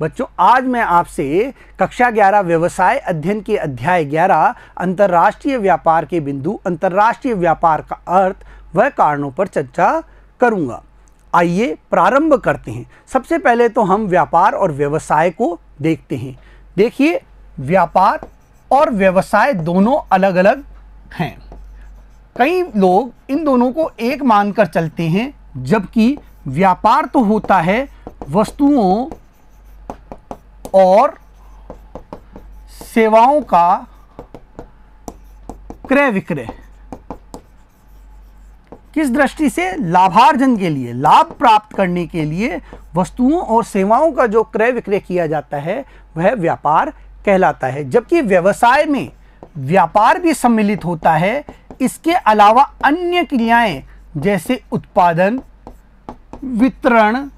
बच्चों आज मैं आपसे कक्षा 11 व्यवसाय अध्ययन के अध्याय 11 अंतर्राष्ट्रीय व्यापार के बिंदु अंतर्राष्ट्रीय व्यापार का अर्थ व कारणों पर चर्चा करूंगा आइए प्रारंभ करते हैं सबसे पहले तो हम व्यापार और व्यवसाय को देखते हैं देखिए व्यापार और व्यवसाय दोनों अलग अलग हैं कई लोग इन दोनों को एक मानकर चलते हैं जबकि व्यापार तो होता है वस्तुओं और सेवाओं का क्रय विक्रय किस दृष्टि से लाभार्जन के लिए लाभ प्राप्त करने के लिए वस्तुओं और सेवाओं का जो क्रय विक्रय किया जाता है वह व्यापार कहलाता है जबकि व्यवसाय में व्यापार भी सम्मिलित होता है इसके अलावा अन्य क्रियाएं जैसे उत्पादन वितरण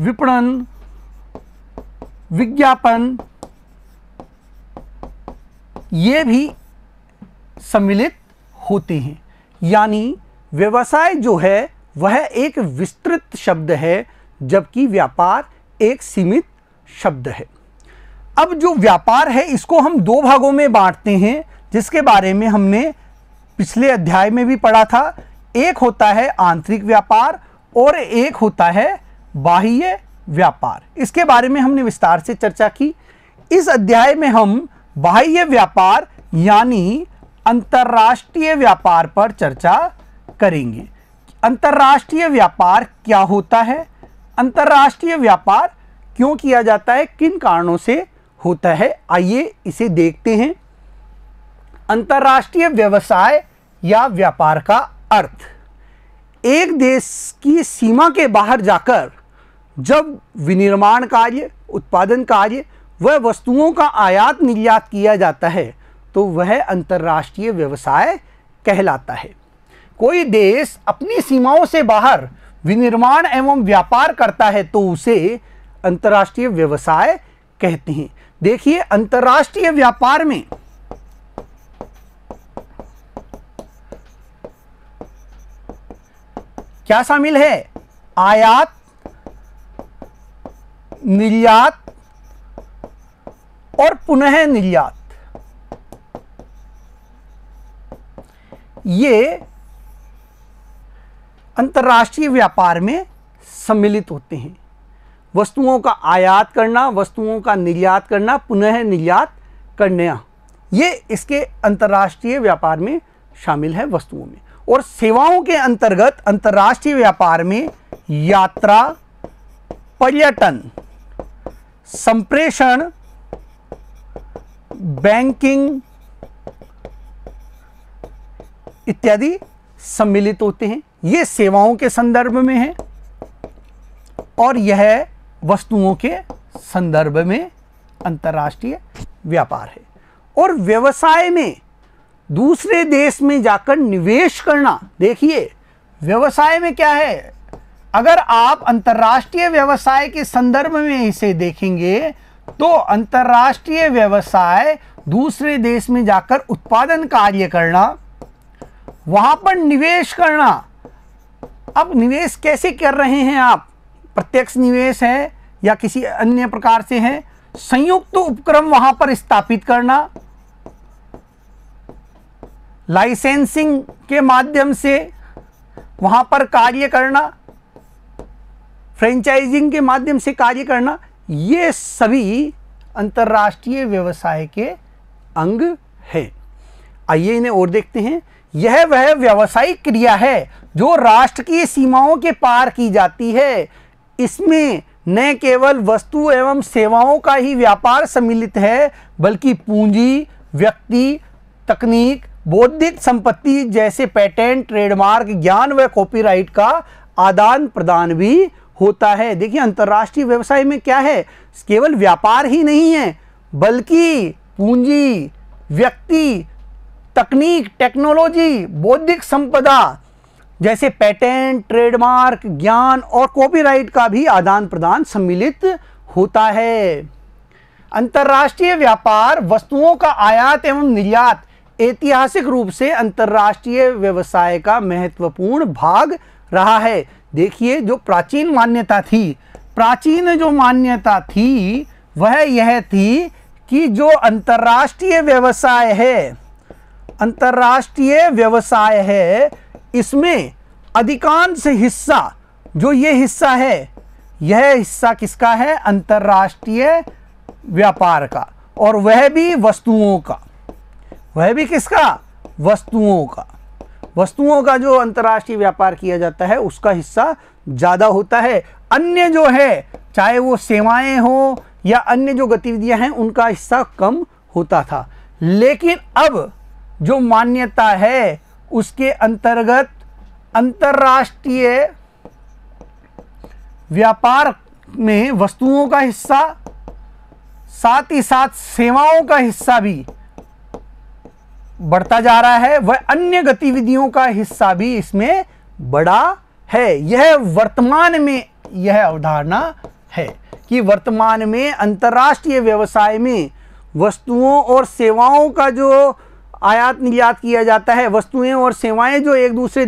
विपणन विज्ञापन ये भी सम्मिलित होते हैं यानी व्यवसाय जो है वह एक विस्तृत शब्द है जबकि व्यापार एक सीमित शब्द है अब जो व्यापार है इसको हम दो भागों में बांटते हैं जिसके बारे में हमने पिछले अध्याय में भी पढ़ा था एक होता है आंतरिक व्यापार और एक होता है बाह्य व्यापार इसके बारे में हमने विस्तार से चर्चा की इस अध्याय में हम बाह्य व्यापार यानी अंतर्राष्ट्रीय व्यापार पर चर्चा करेंगे अंतर्राष्ट्रीय व्यापार क्या होता है अंतर्राष्ट्रीय व्यापार क्यों किया जाता है किन कारणों से होता है आइए इसे देखते हैं अंतर्राष्ट्रीय व्यवसाय या व्यापार का अर्थ एक देश की सीमा के बाहर जाकर जब विनिर्माण कार्य उत्पादन कार्य व वस्तुओं का आयात निर्यात किया जाता है तो वह अंतर्राष्ट्रीय व्यवसाय कहलाता है कोई देश अपनी सीमाओं से बाहर विनिर्माण एवं व्यापार करता है तो उसे अंतर्राष्ट्रीय व्यवसाय कहते हैं देखिए अंतर्राष्ट्रीय व्यापार में क्या शामिल है आयात निर्यात और पुनः निर्यात ये अंतर्राष्ट्रीय व्यापार में सम्मिलित होते हैं वस्तुओं का आयात करना वस्तुओं का निर्यात करना पुनः निर्यात करना ये इसके अंतर्राष्ट्रीय व्यापार में शामिल है वस्तुओं में और सेवाओं के अंतर्गत अंतर्राष्ट्रीय व्यापार में यात्रा पर्यटन संप्रेषण बैंकिंग इत्यादि सम्मिलित होते हैं ये सेवाओं के संदर्भ में है और यह वस्तुओं के संदर्भ में अंतर्राष्ट्रीय व्यापार है और व्यवसाय में दूसरे देश में जाकर निवेश करना देखिए व्यवसाय में क्या है अगर आप अंतर्राष्ट्रीय व्यवसाय के संदर्भ में इसे देखेंगे तो अंतर्राष्ट्रीय व्यवसाय दूसरे देश में जाकर उत्पादन कार्य करना वहां पर निवेश करना अब निवेश कैसे कर रहे हैं आप प्रत्यक्ष निवेश है या किसी अन्य प्रकार से है संयुक्त तो उपक्रम वहां पर स्थापित करना लाइसेंसिंग के माध्यम से वहां पर कार्य करना फ्रेंचाइजिंग के माध्यम से कार्य करना ये सभी अंतर्राष्ट्रीय व्यवसाय के अंग हैं आइए इन्हें और देखते हैं यह वह व्यवसायिक क्रिया है जो राष्ट्र की सीमाओं के पार की जाती है इसमें न केवल वस्तु एवं सेवाओं का ही व्यापार सम्मिलित है बल्कि पूंजी व्यक्ति तकनीक बौद्धिक संपत्ति जैसे पेटेंट ट्रेडमार्क ज्ञान व कॉपीराइट का आदान प्रदान भी होता है देखिए अंतर्राष्ट्रीय व्यवसाय में क्या है केवल व्यापार ही नहीं है बल्कि पूंजी व्यक्ति तकनीक टेक्नोलॉजी बौद्धिक संपदा जैसे पैटेंट ट्रेडमार्क ज्ञान और कॉपीराइट का भी आदान प्रदान सम्मिलित होता है अंतर्राष्ट्रीय व्यापार वस्तुओं का आयात एवं निर्यात ऐतिहासिक रूप से अंतर्राष्ट्रीय व्यवसाय का महत्वपूर्ण भाग रहा है देखिए जो प्राचीन मान्यता थी प्राचीन जो मान्यता थी वह यह थी कि जो अंतर्राष्ट्रीय व्यवसाय है अंतर्राष्ट्रीय व्यवसाय है इसमें अधिकांश हिस्सा जो ये हिस्सा है यह हिस्सा किसका है अंतर्राष्ट्रीय व्यापार का और वह भी वस्तुओं का वह भी किसका वस्तुओं का वस्तुओं का जो अंतर्राष्ट्रीय व्यापार किया जाता है उसका हिस्सा ज़्यादा होता है अन्य जो है चाहे वो सेवाएं हो या अन्य जो गतिविधियां हैं उनका हिस्सा कम होता था लेकिन अब जो मान्यता है उसके अंतर्गत अंतर्राष्ट्रीय व्यापार में वस्तुओं का हिस्सा साथ ही साथ सेवाओं का हिस्सा भी बढ़ता जा रहा है वह अन्य गतिविधियों का हिस्सा भी इसमें बड़ा है यह वर्तमान में यह अवधारणा है कि वर्तमान में अंतर्राष्ट्रीय व्यवसाय में वस्तुओं और सेवाओं का जो आयात निर्यात किया जाता है वस्तुएं और सेवाएं जो एक दूसरे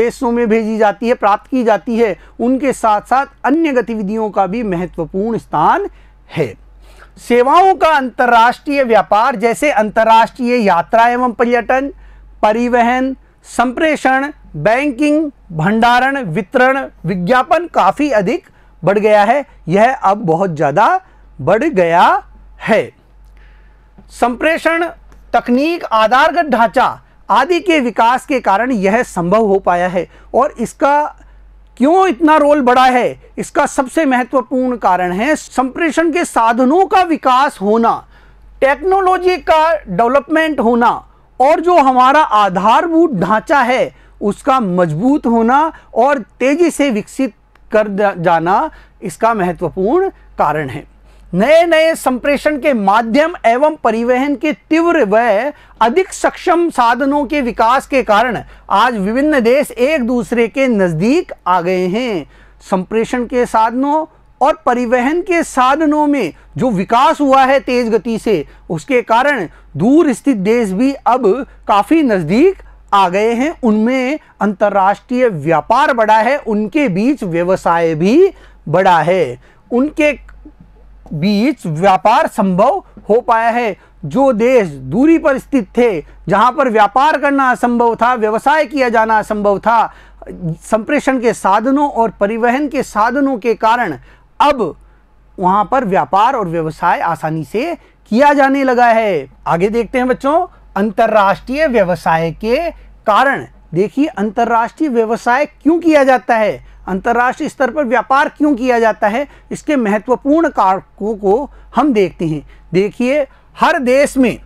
देशों में भेजी जाती है प्राप्त की जाती है उनके साथ साथ अन्य गतिविधियों का भी महत्वपूर्ण स्थान है सेवाओं का अंतर्राष्ट्रीय व्यापार जैसे अंतर्राष्ट्रीय यात्रा एवं पर्यटन परिवहन संप्रेषण बैंकिंग भंडारण वितरण विज्ञापन काफ़ी अधिक बढ़ गया है यह अब बहुत ज़्यादा बढ़ गया है संप्रेषण तकनीक आधारगत ढांचा आदि के विकास के कारण यह संभव हो पाया है और इसका क्यों इतना रोल बड़ा है इसका सबसे महत्वपूर्ण कारण है संप्रेषण के साधनों का विकास होना टेक्नोलॉजी का डेवलपमेंट होना और जो हमारा आधारभूत ढांचा है उसका मजबूत होना और तेज़ी से विकसित कर जाना इसका महत्वपूर्ण कारण है नए नए संप्रेषण के माध्यम एवं परिवहन के तीव्र व अधिक सक्षम साधनों के विकास के कारण आज विभिन्न देश एक दूसरे के नज़दीक आ गए हैं संप्रेषण के साधनों और परिवहन के साधनों में जो विकास हुआ है तेज गति से उसके कारण दूर स्थित देश भी अब काफ़ी नज़दीक आ गए हैं उनमें अंतर्राष्ट्रीय व्यापार बढ़ा है उनके बीच व्यवसाय भी बढ़ा है उनके बीच व्यापार संभव हो पाया है जो देश दूरी पर स्थित थे जहां पर व्यापार करना असंभव था व्यवसाय किया जाना असंभव था संप्रेषण के साधनों और परिवहन के साधनों के कारण अब वहां पर व्यापार और व्यवसाय आसानी से किया जाने लगा है आगे देखते हैं बच्चों अंतर्राष्ट्रीय व्यवसाय के कारण देखिए अंतर्राष्ट्रीय व्यवसाय क्यों किया जाता है अंतर्राष्ट्रीय स्तर पर व्यापार क्यों किया जाता है इसके महत्वपूर्ण कारकों को हम देखते हैं देखिए हर देश में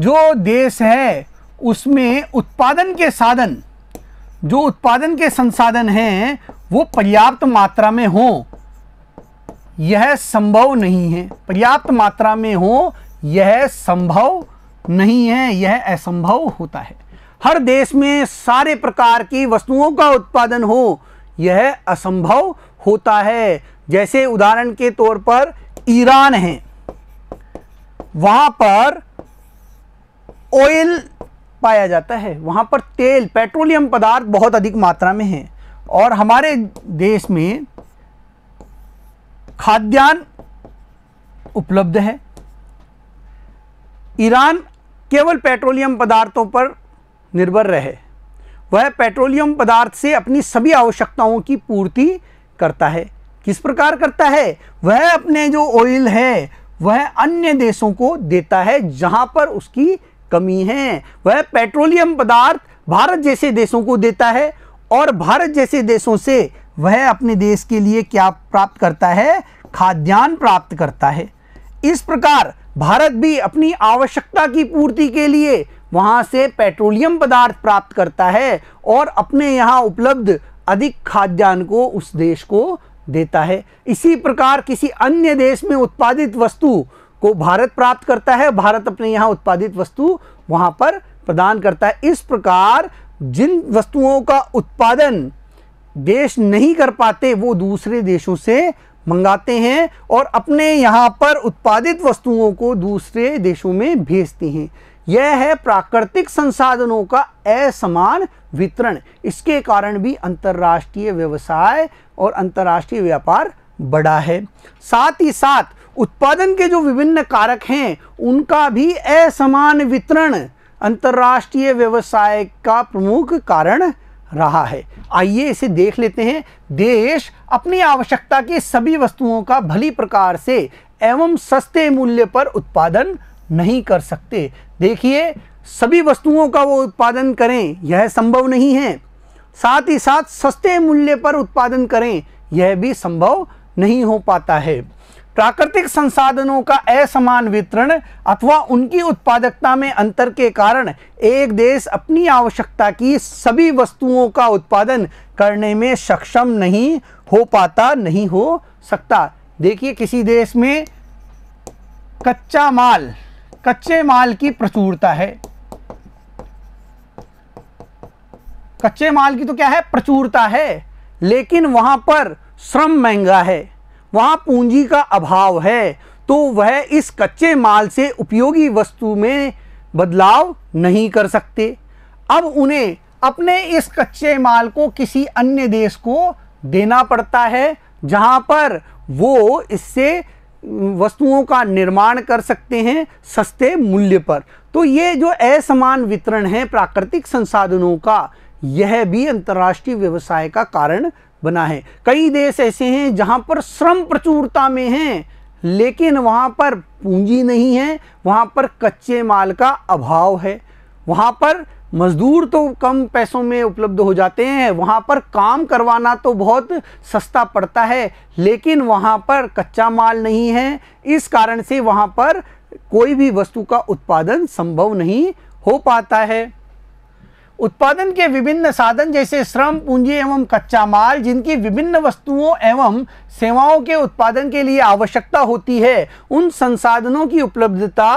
जो देश है उसमें उत्पादन के साधन जो उत्पादन के संसाधन हैं वो पर्याप्त मात्रा में हों यह संभव नहीं है पर्याप्त मात्रा में हो यह संभव नहीं है यह असंभव होता है हर देश में सारे प्रकार की वस्तुओं का उत्पादन हो यह असंभव होता है जैसे उदाहरण के तौर पर ईरान है वहां पर ऑयल पाया जाता है वहां पर तेल पेट्रोलियम पदार्थ बहुत अधिक मात्रा में है और हमारे देश में खाद्यान्न उपलब्ध है ईरान केवल पेट्रोलियम पदार्थों पर निर्भर रहे वह पेट्रोलियम पदार्थ से अपनी सभी आवश्यकताओं की पूर्ति करता है किस प्रकार करता है वह अपने जो ऑयल है वह अन्य देशों को देता है जहां पर उसकी कमी है वह पेट्रोलियम पदार्थ भारत जैसे देशों को देता है और भारत जैसे देशों से वह अपने देश के लिए क्या प्राप्त करता है खाद्यान्न प्राप्त करता है इस प्रकार भारत भी अपनी आवश्यकता की पूर्ति के लिए वहाँ से पेट्रोलियम पदार्थ प्राप्त करता है और अपने यहाँ उपलब्ध अधिक खाद्यान्न को उस देश को देता है इसी प्रकार किसी अन्य देश में उत्पादित वस्तु को भारत प्राप्त करता है भारत अपने यहाँ उत्पादित वस्तु वहाँ पर प्रदान करता है इस प्रकार जिन वस्तुओं का उत्पादन देश नहीं कर पाते वो दूसरे देशों से मंगाते हैं और अपने यहाँ पर उत्पादित वस्तुओं को दूसरे देशों में भेजते हैं यह है प्राकृतिक संसाधनों का असमान वितरण इसके कारण भी अंतर्राष्ट्रीय व्यवसाय और अंतर्राष्ट्रीय व्यापार बढ़ा है साथ ही साथ उत्पादन के जो विभिन्न कारक हैं उनका भी असमान वितरण अंतर्राष्ट्रीय व्यवसाय का प्रमुख कारण रहा है आइए इसे देख लेते हैं देश अपनी आवश्यकता की सभी वस्तुओं का भली प्रकार से एवं सस्ते मूल्य पर उत्पादन नहीं कर सकते देखिए सभी वस्तुओं का वो उत्पादन करें यह संभव नहीं है साथ ही साथ सस्ते मूल्य पर उत्पादन करें यह भी संभव नहीं हो पाता है प्राकृतिक संसाधनों का असमान वितरण अथवा उनकी उत्पादकता में अंतर के कारण एक देश अपनी आवश्यकता की सभी वस्तुओं का उत्पादन करने में सक्षम नहीं हो पाता नहीं हो सकता देखिए किसी देश में कच्चा माल कच्चे माल की प्रचुरता है कच्चे माल की तो क्या है प्रचुरता है लेकिन वहां पर श्रम महंगा है वहां पूंजी का अभाव है तो वह इस कच्चे माल से उपयोगी वस्तु में बदलाव नहीं कर सकते अब उन्हें अपने इस कच्चे माल को किसी अन्य देश को देना पड़ता है जहां पर वो इससे वस्तुओं का निर्माण कर सकते हैं सस्ते मूल्य पर तो ये जो असमान वितरण है प्राकृतिक संसाधनों का यह भी अंतर्राष्ट्रीय व्यवसाय का कारण बना है कई देश ऐसे हैं जहां पर श्रम प्रचुरता में है लेकिन वहां पर पूंजी नहीं है वहां पर कच्चे माल का अभाव है वहां पर मज़दूर तो कम पैसों में उपलब्ध हो जाते हैं वहाँ पर काम करवाना तो बहुत सस्ता पड़ता है लेकिन वहाँ पर कच्चा माल नहीं है इस कारण से वहाँ पर कोई भी वस्तु का उत्पादन संभव नहीं हो पाता है उत्पादन के विभिन्न साधन जैसे श्रम पूंजी एवं कच्चा माल जिनकी विभिन्न वस्तुओं एवं सेवाओं के उत्पादन के लिए आवश्यकता होती है उन संसाधनों की उपलब्धता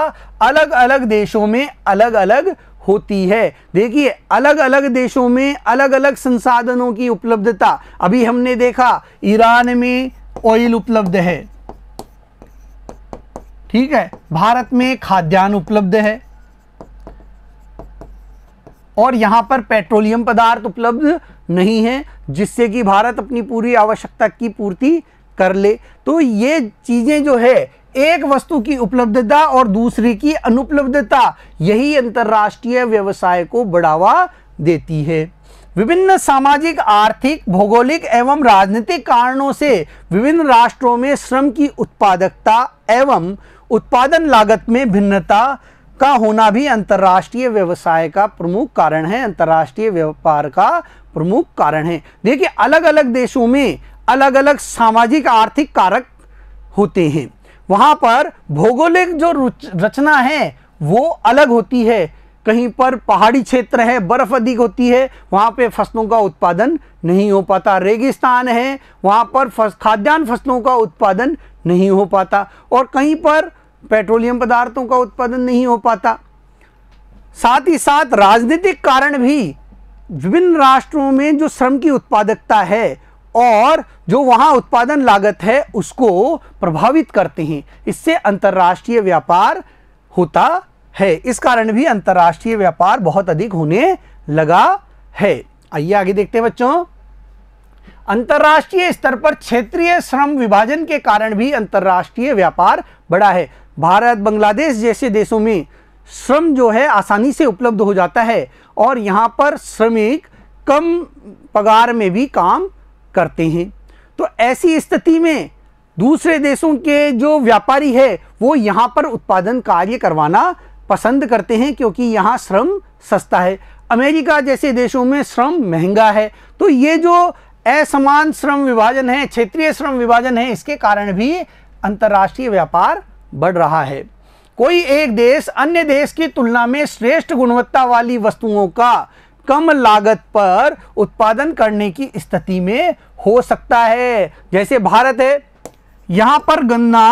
अलग अलग देशों में अलग अलग होती है देखिए अलग अलग देशों में अलग अलग संसाधनों की उपलब्धता अभी हमने देखा ईरान में ऑयल उपलब्ध है ठीक है भारत में खाद्यान्न उपलब्ध है और यहां पर पेट्रोलियम पदार्थ उपलब्ध नहीं है जिससे कि भारत अपनी पूरी आवश्यकता की पूर्ति कर ले तो ये चीज़ें जो है एक वस्तु की उपलब्धता और दूसरी की अनुपलब्धता यही अंतर्राष्ट्रीय व्यवसाय को बढ़ावा देती है विभिन्न सामाजिक आर्थिक भौगोलिक एवं राजनीतिक कारणों से विभिन्न राष्ट्रों में श्रम की उत्पादकता एवं उत्पादन लागत में भिन्नता का होना भी अंतर्राष्ट्रीय व्यवसाय का प्रमुख कारण है अंतर्राष्ट्रीय व्यापार का प्रमुख कारण है देखिए अलग अलग देशों में अलग अलग सामाजिक आर्थिक कारक होते हैं वहाँ पर भौगोलिक जो रचना है वो अलग होती है कहीं पर पहाड़ी क्षेत्र है बर्फ़ अधिक होती है वहाँ पे फसलों का उत्पादन नहीं हो पाता रेगिस्तान है वहाँ पर फस, खाद्यान्न फसलों का उत्पादन नहीं हो पाता और कहीं पर पेट्रोलियम पदार्थों का उत्पादन नहीं हो पाता साथ ही साथ राजनीतिक कारण भी विभिन्न राष्ट्रों में जो श्रम की उत्पादकता है और जो वहाँ उत्पादन लागत है उसको प्रभावित करते हैं इससे अंतर्राष्ट्रीय व्यापार होता है इस कारण भी अंतर्राष्ट्रीय व्यापार बहुत अधिक होने लगा है आइए आगे देखते हैं बच्चों अंतर्राष्ट्रीय स्तर पर क्षेत्रीय श्रम विभाजन के कारण भी अंतर्राष्ट्रीय व्यापार बढ़ा है भारत बांग्लादेश जैसे देशों में श्रम जो है आसानी से उपलब्ध हो जाता है और यहाँ पर श्रमिक कम पगार में भी काम करते हैं तो ऐसी स्थिति में दूसरे देशों के जो व्यापारी है वो यहाँ पर उत्पादन कार्य करवाना पसंद करते हैं क्योंकि यहाँ श्रम सस्ता है अमेरिका जैसे देशों में श्रम महंगा है तो ये जो असमान श्रम विभाजन है क्षेत्रीय श्रम विभाजन है इसके कारण भी अंतर्राष्ट्रीय व्यापार बढ़ रहा है कोई एक देश अन्य देश की तुलना में श्रेष्ठ गुणवत्ता वाली वस्तुओं का कम लागत पर उत्पादन करने की स्थिति में हो सकता है जैसे भारत है यहाँ पर गन्ना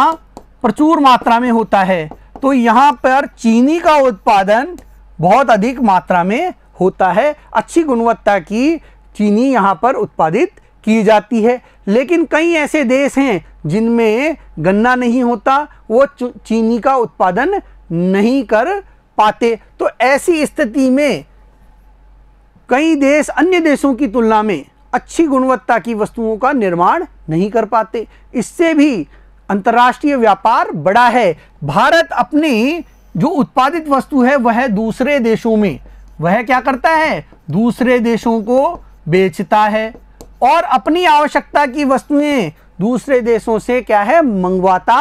प्रचुर मात्रा में होता है तो यहाँ पर चीनी का उत्पादन बहुत अधिक मात्रा में होता है अच्छी गुणवत्ता की चीनी यहाँ पर उत्पादित की जाती है लेकिन कई ऐसे देश हैं जिनमें गन्ना नहीं होता वो चीनी का उत्पादन नहीं कर पाते तो ऐसी स्थिति में कई देश अन्य देशों की तुलना में अच्छी गुणवत्ता की वस्तुओं का निर्माण नहीं कर पाते इससे भी अंतर्राष्ट्रीय व्यापार बड़ा है भारत अपनी जो उत्पादित वस्तु है वह दूसरे देशों में वह क्या करता है दूसरे देशों को बेचता है और अपनी आवश्यकता की वस्तुएं दूसरे देशों से क्या है मंगवाता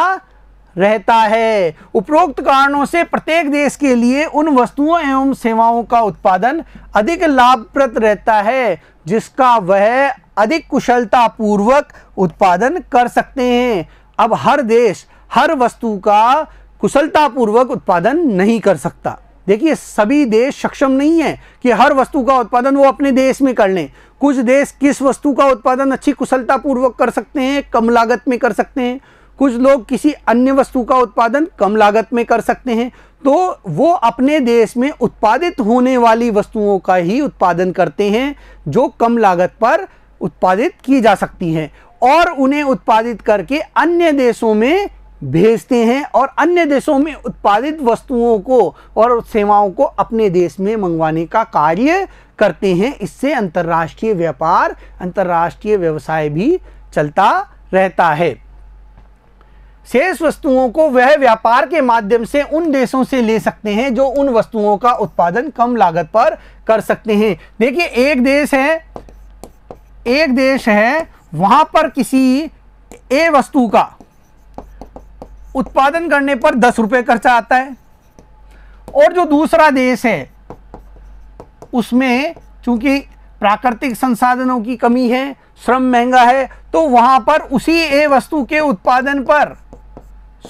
रहता है उपरोक्त कारणों से प्रत्येक देश के लिए उन वस्तुओं एवं सेवाओं का उत्पादन अधिक लाभप्रद रहता है जिसका वह अधिक कुशलता पूर्वक उत्पादन कर सकते हैं अब हर देश हर वस्तु का कुशलतापूर्वक उत्पादन नहीं कर सकता देखिए सभी देश सक्षम नहीं है कि हर वस्तु का उत्पादन वो अपने देश में कर लें कुछ देश किस वस्तु का उत्पादन अच्छी कुशलतापूर्वक कर सकते हैं कम लागत में कर सकते हैं कुछ लोग किसी अन्य वस्तु का उत्पादन कम लागत में कर सकते हैं तो वो अपने देश में उत्पादित होने वाली वस्तुओं का ही उत्पादन करते हैं जो कम लागत पर उत्पादित की जा सकती हैं और उन्हें उत्पादित करके अन्य देशों में भेजते हैं और अन्य देशों में उत्पादित वस्तुओं को और सेवाओं को अपने देश में मंगवाने का कार्य करते हैं इससे अंतर्राष्ट्रीय व्यापार अंतर्राष्ट्रीय व्यवसाय भी चलता रहता है शेष वस्तुओं को वह व्यापार के माध्यम से उन देशों से ले सकते हैं जो उन वस्तुओं का उत्पादन कम लागत पर कर सकते हैं देखिए एक देश है एक देश है वहां पर किसी ए वस्तु का उत्पादन करने पर दस रुपये खर्चा आता है और जो दूसरा देश है उसमें चूंकि प्राकृतिक संसाधनों की कमी है श्रम महंगा है तो वहां पर उसी ए वस्तु के उत्पादन पर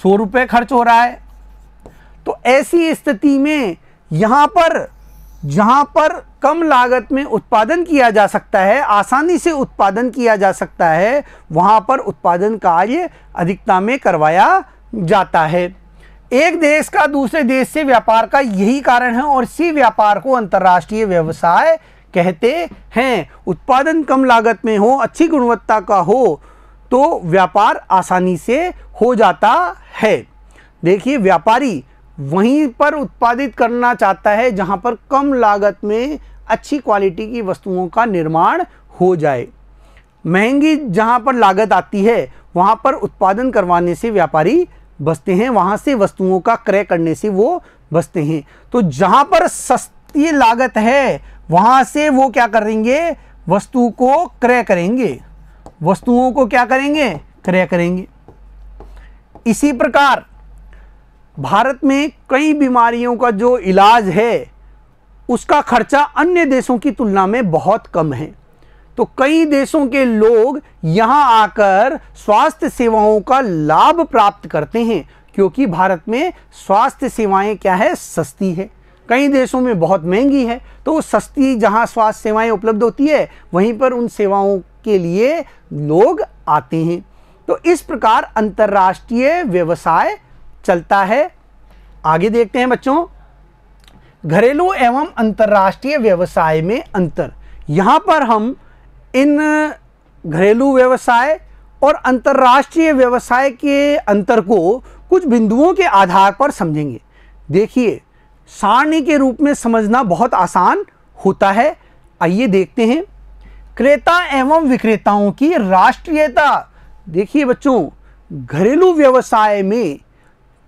सौ रुपये खर्च हो रहा है तो ऐसी स्थिति में यहाँ पर जहाँ पर कम लागत में उत्पादन किया जा सकता है आसानी से उत्पादन किया जा सकता है वहाँ पर उत्पादन कार्य अधिकता में करवाया जाता है एक देश का दूसरे देश से व्यापार का यही कारण है और इसी व्यापार को अंतर्राष्ट्रीय व्यवसाय कहते हैं उत्पादन कम लागत में हो अच्छी गुणवत्ता का हो तो व्यापार आसानी से हो जाता है देखिए व्यापारी वहीं पर उत्पादित करना चाहता है जहां पर कम लागत में अच्छी क्वालिटी की वस्तुओं का निर्माण हो जाए महंगी जहां पर लागत आती है वहां पर उत्पादन करवाने से व्यापारी बसते हैं वहां से वस्तुओं का क्रय करने से वो बसते हैं तो जहां पर सस्ती लागत है वहां से वो क्या करेंगे वस्तु को क्रय करेंगे वस्तुओं को क्या करेंगे क्रय करेंगे इसी प्रकार भारत में कई बीमारियों का जो इलाज है उसका खर्चा अन्य देशों की तुलना में बहुत कम है तो कई देशों के लोग यहाँ आकर स्वास्थ्य सेवाओं का लाभ प्राप्त करते हैं क्योंकि भारत में स्वास्थ्य सेवाएं क्या है सस्ती है कई देशों में बहुत महंगी है तो सस्ती जहाँ स्वास्थ्य सेवाएं उपलब्ध होती है वहीं पर उन सेवाओं के लिए लोग आते हैं तो इस प्रकार अंतर्राष्ट्रीय व्यवसाय चलता है आगे देखते हैं बच्चों घरेलू एवं अंतर्राष्ट्रीय व्यवसाय में अंतर यहाँ पर हम इन घरेलू व्यवसाय और अंतर्राष्ट्रीय व्यवसाय के अंतर को कुछ बिंदुओं के आधार पर समझेंगे देखिए सारणी के रूप में समझना बहुत आसान होता है आइए देखते हैं क्रेता एवं विक्रेताओं की राष्ट्रीयता देखिए बच्चों घरेलू व्यवसाय में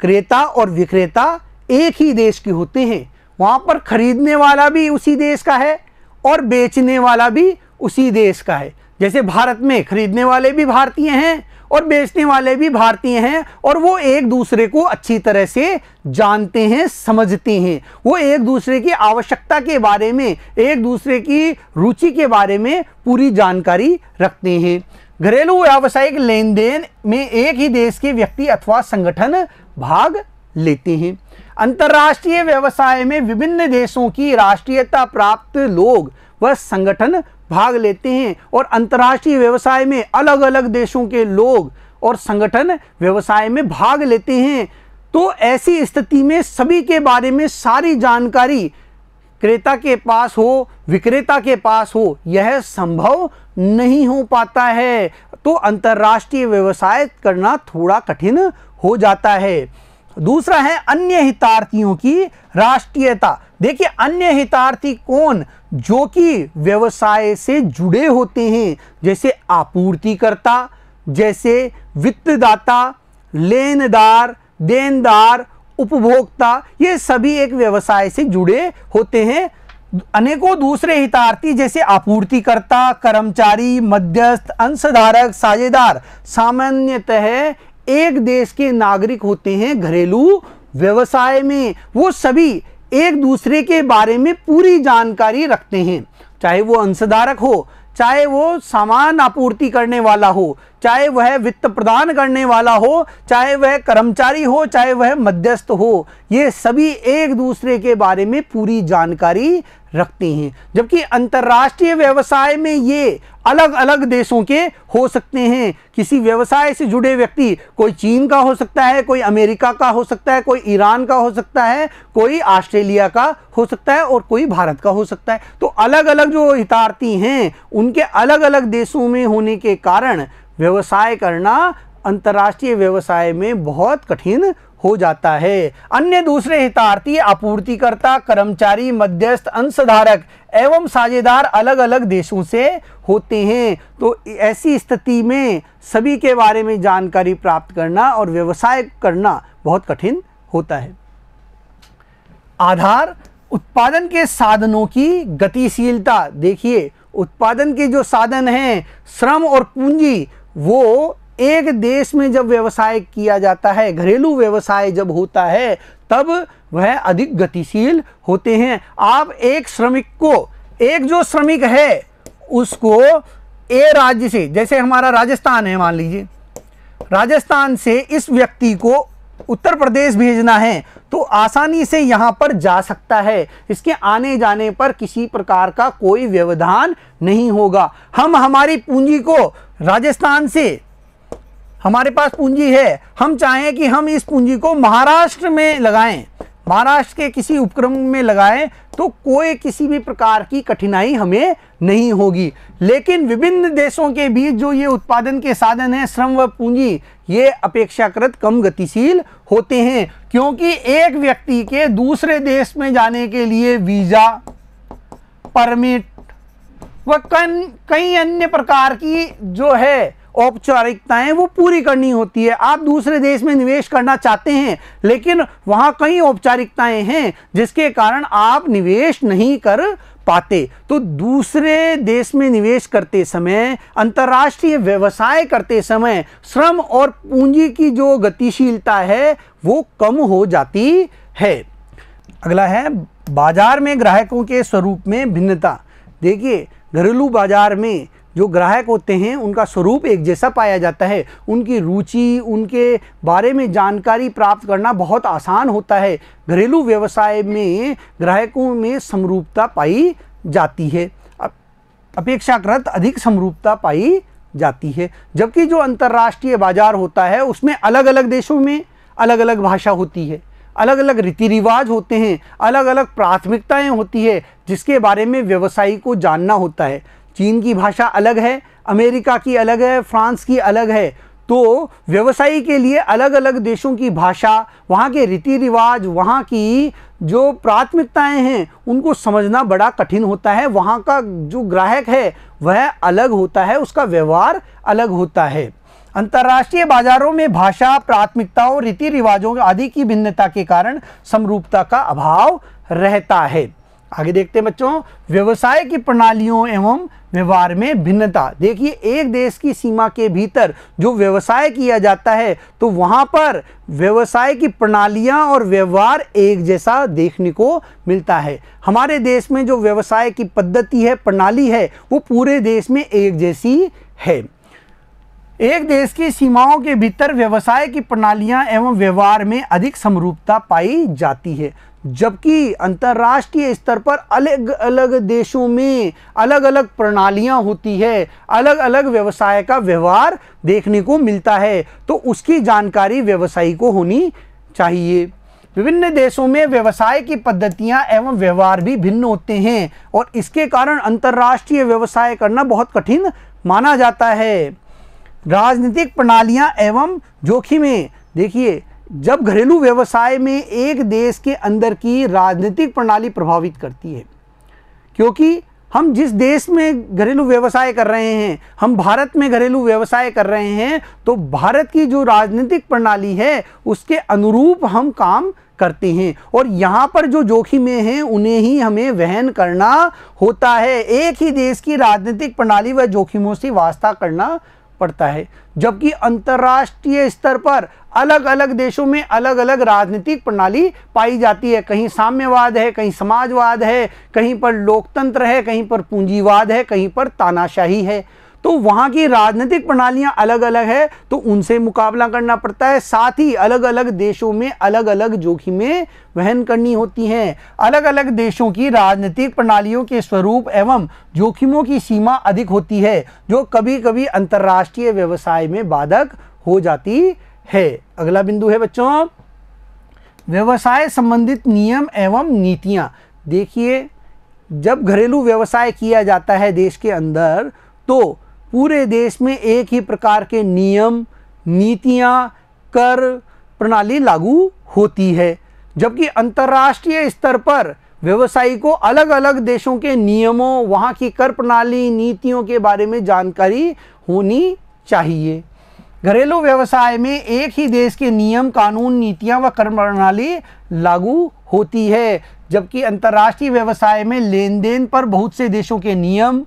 क्रेता और विक्रेता एक ही देश के होते हैं वहाँ पर खरीदने वाला भी उसी देश का है और बेचने वाला भी उसी देश का है जैसे भारत में खरीदने वाले भी भारतीय हैं और बेचने वाले भी भारतीय हैं और वो एक दूसरे को अच्छी तरह से जानते हैं समझते हैं वो एक दूसरे की आवश्यकता के बारे में एक दूसरे की रुचि के बारे में पूरी जानकारी रखते हैं घरेलू व्यावसायिक लेन देन में एक ही देश के व्यक्ति अथवा संगठन भाग लेते हैं अंतर्राष्ट्रीय व्यवसाय में विभिन्न देशों की राष्ट्रीयता प्राप्त लोग व संगठन भाग लेते हैं और अंतर्राष्ट्रीय व्यवसाय में अलग अलग देशों के लोग और संगठन व्यवसाय में भाग लेते हैं तो ऐसी स्थिति में सभी के बारे में सारी जानकारी क्रेता के पास हो विक्रेता के पास हो यह संभव नहीं हो पाता है तो अंतर्राष्ट्रीय व्यवसाय करना थोड़ा कठिन हो जाता है दूसरा है अन्य हितार्थियों की राष्ट्रीयता देखिए अन्य हितार्थी कौन जो कि व्यवसाय से जुड़े होते हैं जैसे आपूर्तिकर्ता जैसे वित्तदाता लेनदार देनदार उपभोक्ता ये सभी एक व्यवसाय से जुड़े होते हैं अनेकों दूसरे हितार्थी जैसे आपूर्तिकर्ता कर्मचारी मध्यस्थ अंशधारक साझेदार सामान्यतः एक देश के नागरिक होते हैं घरेलू व्यवसाय में वो सभी एक दूसरे के बारे में पूरी जानकारी रखते हैं चाहे वो अंशधारक हो चाहे वो सामान आपूर्ति करने वाला हो चाहे वह वित्त प्रदान करने वाला हो चाहे वह कर्मचारी हो चाहे वह मध्यस्थ हो ये सभी एक दूसरे के बारे में पूरी जानकारी रखते हैं जबकि अंतर्राष्ट्रीय व्यवसाय में ये अलग अलग देशों के हो सकते हैं किसी व्यवसाय से जुड़े व्यक्ति कोई चीन का हो सकता है कोई अमेरिका का हो सकता है कोई ईरान का हो सकता है कोई ऑस्ट्रेलिया का हो सकता है और कोई भारत का हो सकता है तो अलग अलग जो हितार्थी हैं उनके अलग अलग देशों में होने के कारण व्यवसाय करना अंतर्राष्ट्रीय व्यवसाय में बहुत कठिन हो जाता है अन्य दूसरे हितार्थी आपूर्तिकर्ता कर्मचारी मध्यस्थ अंशधारक एवं साझेदार अलग अलग देशों से होते हैं तो ऐसी स्थिति में सभी के बारे में जानकारी प्राप्त करना और व्यवसाय करना बहुत कठिन होता है आधार उत्पादन के साधनों की गतिशीलता देखिए उत्पादन के जो साधन हैं श्रम और पूंजी वो एक देश में जब व्यवसाय किया जाता है घरेलू व्यवसाय जब होता है तब वह अधिक गतिशील होते हैं आप एक श्रमिक को एक जो श्रमिक है उसको ए राज्य से जैसे हमारा राजस्थान है मान लीजिए राजस्थान से इस व्यक्ति को उत्तर प्रदेश भेजना है तो आसानी से यहाँ पर जा सकता है इसके आने जाने पर किसी प्रकार का कोई व्यवधान नहीं होगा हम हमारी पूंजी को राजस्थान से हमारे पास पूंजी है हम चाहें कि हम इस पूंजी को महाराष्ट्र में लगाएं महाराष्ट्र के किसी उपक्रम में लगाएं तो कोई किसी भी प्रकार की कठिनाई हमें नहीं होगी लेकिन विभिन्न देशों के बीच जो ये उत्पादन के साधन हैं श्रम व पूंजी ये अपेक्षाकृत कम गतिशील होते हैं क्योंकि एक व्यक्ति के दूसरे देश में जाने के लिए वीज़ा परमिट व कई अन्य प्रकार की जो है औपचारिकताएं वो पूरी करनी होती है आप दूसरे देश में निवेश करना चाहते हैं लेकिन वहाँ कई औपचारिकताएं हैं जिसके कारण आप निवेश नहीं कर पाते तो दूसरे देश में निवेश करते समय अंतर्राष्ट्रीय व्यवसाय करते समय श्रम और पूंजी की जो गतिशीलता है वो कम हो जाती है अगला है बाजार में ग्राहकों के स्वरूप में भिन्नता देखिए घरेलू बाजार में जो ग्राहक होते हैं उनका स्वरूप एक जैसा पाया जाता है उनकी रुचि उनके बारे में जानकारी प्राप्त करना बहुत आसान होता है घरेलू व्यवसाय में ग्राहकों में समरूपता पाई जाती है अपेक्षाकृत अधिक समरूपता पाई जाती है जबकि जो अंतर्राष्ट्रीय बाज़ार होता है उसमें अलग अलग देशों में अलग अलग भाषा होती है अलग अलग रीति रिवाज होते हैं अलग अलग प्राथमिकताएं होती है जिसके बारे में व्यवसायी को जानना होता है चीन की भाषा अलग है अमेरिका की अलग है फ्रांस की अलग है तो व्यवसायी के लिए अलग अलग देशों की भाषा वहाँ के रीति रिवाज वहाँ की जो प्राथमिकताएं हैं उनको समझना बड़ा कठिन होता है वहाँ का जो ग्राहक है वह अलग होता है उसका व्यवहार अलग होता है अंतर्राष्ट्रीय बाजारों में भाषा प्राथमिकताओं रीति रिवाजों आदि की भिन्नता के कारण समरूपता का अभाव रहता है आगे देखते हैं बच्चों व्यवसाय की प्रणालियों एवं व्यवहार में भिन्नता देखिए एक देश की सीमा के भीतर जो व्यवसाय किया जाता है तो वहाँ पर व्यवसाय की प्रणालियाँ और व्यवहार एक जैसा देखने को मिलता है हमारे देश में जो व्यवसाय की पद्धति है प्रणाली है वो पूरे देश में एक जैसी है एक देश की सीमाओं के भीतर व्यवसाय की प्रणालियां एवं व्यवहार में अधिक समरूपता पाई जाती है जबकि अंतर्राष्ट्रीय स्तर पर अलग अलग देशों में अलग अलग प्रणालियां होती है अलग अलग व्यवसाय का व्यवहार देखने को मिलता है तो उसकी जानकारी व्यवसायी को होनी चाहिए विभिन्न देशों में व्यवसाय की पद्धतियां एवं व्यवहार भी भिन्न होते हैं और इसके कारण अंतर्राष्ट्रीय व्यवसाय करना बहुत कठिन माना जाता है राजनीतिक प्रणालियां एवं जोखिमें देखिए जब घरेलू व्यवसाय में एक देश के अंदर की राजनीतिक प्रणाली प्रभावित करती है क्योंकि हम जिस देश में घरेलू व्यवसाय कर रहे हैं हम भारत में घरेलू व्यवसाय कर रहे हैं तो भारत की जो राजनीतिक प्रणाली है उसके अनुरूप हम काम करते हैं और यहाँ पर जो जोखिमें हैं उन्हें ही हमें वहन करना होता है एक ही देश की राजनीतिक प्रणाली व जोखिमों से वास्ता करना पड़ता है जबकि अंतर्राष्ट्रीय स्तर पर अलग अलग देशों में अलग अलग राजनीतिक प्रणाली पाई जाती है कहीं साम्यवाद है कहीं समाजवाद है कहीं पर लोकतंत्र है कहीं पर पूंजीवाद है कहीं पर तानाशाही है तो वहां की राजनीतिक प्रणालियां अलग अलग है तो उनसे मुकाबला करना पड़ता है साथ ही अलग अलग देशों में अलग अलग जोखिमें वहन करनी होती हैं अलग अलग देशों की राजनीतिक प्रणालियों के स्वरूप एवं जोखिमों की सीमा अधिक होती है जो कभी कभी अंतर्राष्ट्रीय व्यवसाय में बाधक हो जाती है अगला बिंदु है बच्चों व्यवसाय संबंधित नियम एवं नीतियां देखिए जब घरेलू व्यवसाय किया जाता है देश के अंदर तो पूरे देश में एक ही प्रकार के नियम नीतियाँ कर प्रणाली लागू होती है जबकि अंतर्राष्ट्रीय स्तर पर व्यवसायी को अलग अलग देशों के नियमों वहाँ की कर प्रणाली नीतियों के बारे में जानकारी होनी चाहिए घरेलू व्यवसाय में एक ही देश के नियम कानून नीतियां व कर प्रणाली लागू होती है जबकि अंतर्राष्ट्रीय व्यवसाय में लेन देन पर बहुत से देशों के नियम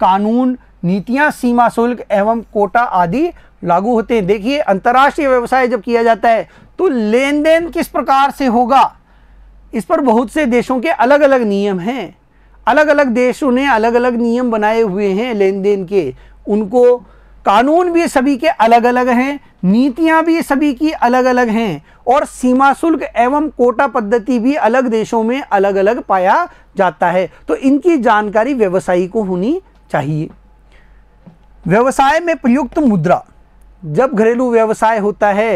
कानून नीतियां सीमा शुल्क एवं कोटा आदि लागू होते हैं देखिए अंतर्राष्ट्रीय व्यवसाय जब किया जाता है तो लेन देन किस प्रकार से होगा इस पर बहुत से देशों के अलग अलग नियम हैं अलग अलग देशों ने अलग अलग नियम बनाए हुए हैं लेन देन के उनको कानून भी सभी के अलग अलग हैं नीतियां भी सभी की अलग अलग हैं और सीमा शुल्क एवं कोटा पद्धति भी अलग देशों में अलग अलग पाया जाता है तो इनकी जानकारी व्यवसायी को होनी चाहिए व्यवसाय में प्रयुक्त मुद्रा जब घरेलू व्यवसाय होता है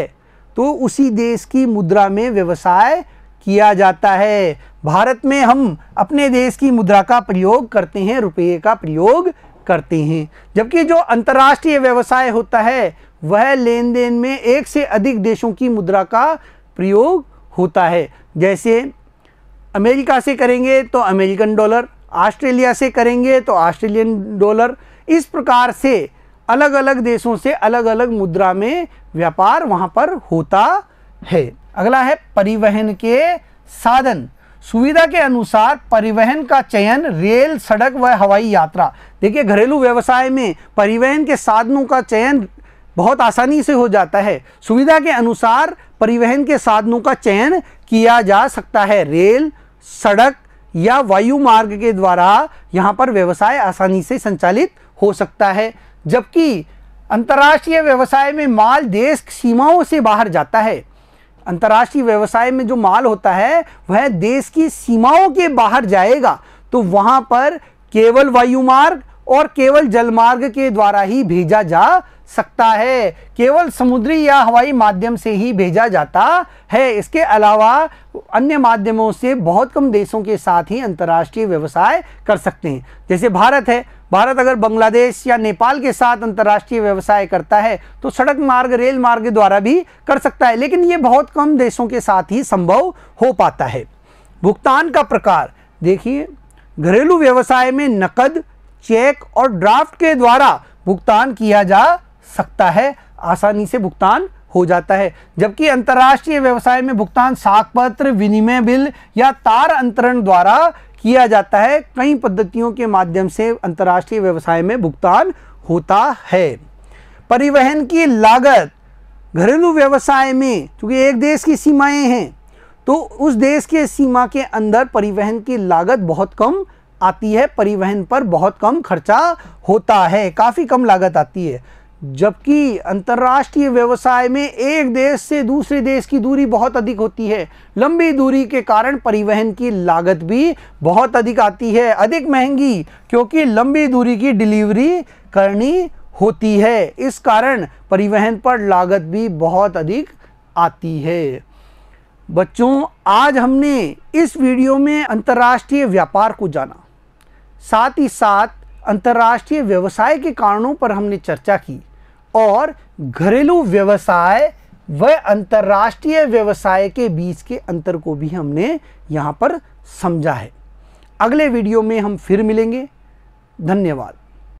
तो उसी देश की मुद्रा में व्यवसाय किया जाता है भारत में हम अपने देश की मुद्रा का प्रयोग करते हैं रुपये का प्रयोग करते हैं जबकि जो अंतर्राष्ट्रीय व्यवसाय होता है वह लेन देन में एक से अधिक देशों की मुद्रा का प्रयोग होता है जैसे अमेरिका से करेंगे तो अमेरिकन डॉलर ऑस्ट्रेलिया से करेंगे तो ऑस्ट्रेलियन डॉलर इस प्रकार से अलग अलग देशों से अलग अलग मुद्रा में व्यापार वहाँ पर होता है अगला है परिवहन के साधन सुविधा के अनुसार परिवहन का चयन रेल सड़क व हवाई यात्रा देखिए घरेलू व्यवसाय में परिवहन के साधनों का चयन बहुत आसानी से हो जाता है सुविधा के अनुसार परिवहन के साधनों का चयन किया जा सकता है रेल सड़क या वायु मार्ग के द्वारा यहाँ पर व्यवसाय आसानी से संचालित हो सकता है जबकि अंतर्राष्ट्रीय व्यवसाय में माल देश सीमाओं से बाहर जाता है अंतर्राष्ट्रीय व्यवसाय में जो माल होता है वह देश की सीमाओं के बाहर जाएगा तो वहाँ पर केवल वायुमार्ग और केवल जलमार्ग के द्वारा ही भेजा जा सकता है केवल समुद्री या हवाई माध्यम से ही भेजा जाता है इसके अलावा अन्य माध्यमों से बहुत कम देशों के साथ ही अंतर्राष्ट्रीय व्यवसाय कर सकते हैं जैसे भारत है भारत अगर बांग्लादेश या नेपाल के साथ अंतर्राष्ट्रीय व्यवसाय करता है तो सड़क मार्ग रेल मार्ग द्वारा भी कर सकता है लेकिन ये बहुत कम देशों के साथ ही संभव हो पाता है भुगतान का प्रकार देखिए घरेलू व्यवसाय में नकद चेक और ड्राफ्ट के द्वारा भुगतान किया जा सकता है आसानी से भुगतान हो जाता है जबकि अंतर्राष्ट्रीय व्यवसाय में भुगतान साख पत्र विनिमय बिल या तार अंतरण द्वारा किया जाता है कई पद्धतियों के माध्यम से अंतर्राष्ट्रीय व्यवसाय में भुगतान होता है परिवहन की लागत घरेलू व्यवसाय में क्योंकि एक देश की सीमाएं हैं तो उस देश के सीमा के अंदर परिवहन की लागत बहुत कम आती है परिवहन पर बहुत कम खर्चा होता है काफ़ी कम लागत आती है जबकि अंतर्राष्ट्रीय व्यवसाय में एक देश से दूसरे देश की दूरी बहुत अधिक होती है लंबी दूरी के कारण परिवहन की लागत भी बहुत अधिक आती है अधिक महंगी क्योंकि लंबी दूरी की डिलीवरी करनी होती है इस कारण परिवहन पर लागत भी बहुत अधिक आती है बच्चों आज हमने इस वीडियो में अंतर्राष्ट्रीय व्यापार को जाना साथ ही साथ अंतर्राष्ट्रीय व्यवसाय के कारणों पर हमने चर्चा की और घरेलू व्यवसाय व अंतर्राष्ट्रीय व्यवसाय के बीच के अंतर को भी हमने यहाँ पर समझा है अगले वीडियो में हम फिर मिलेंगे धन्यवाद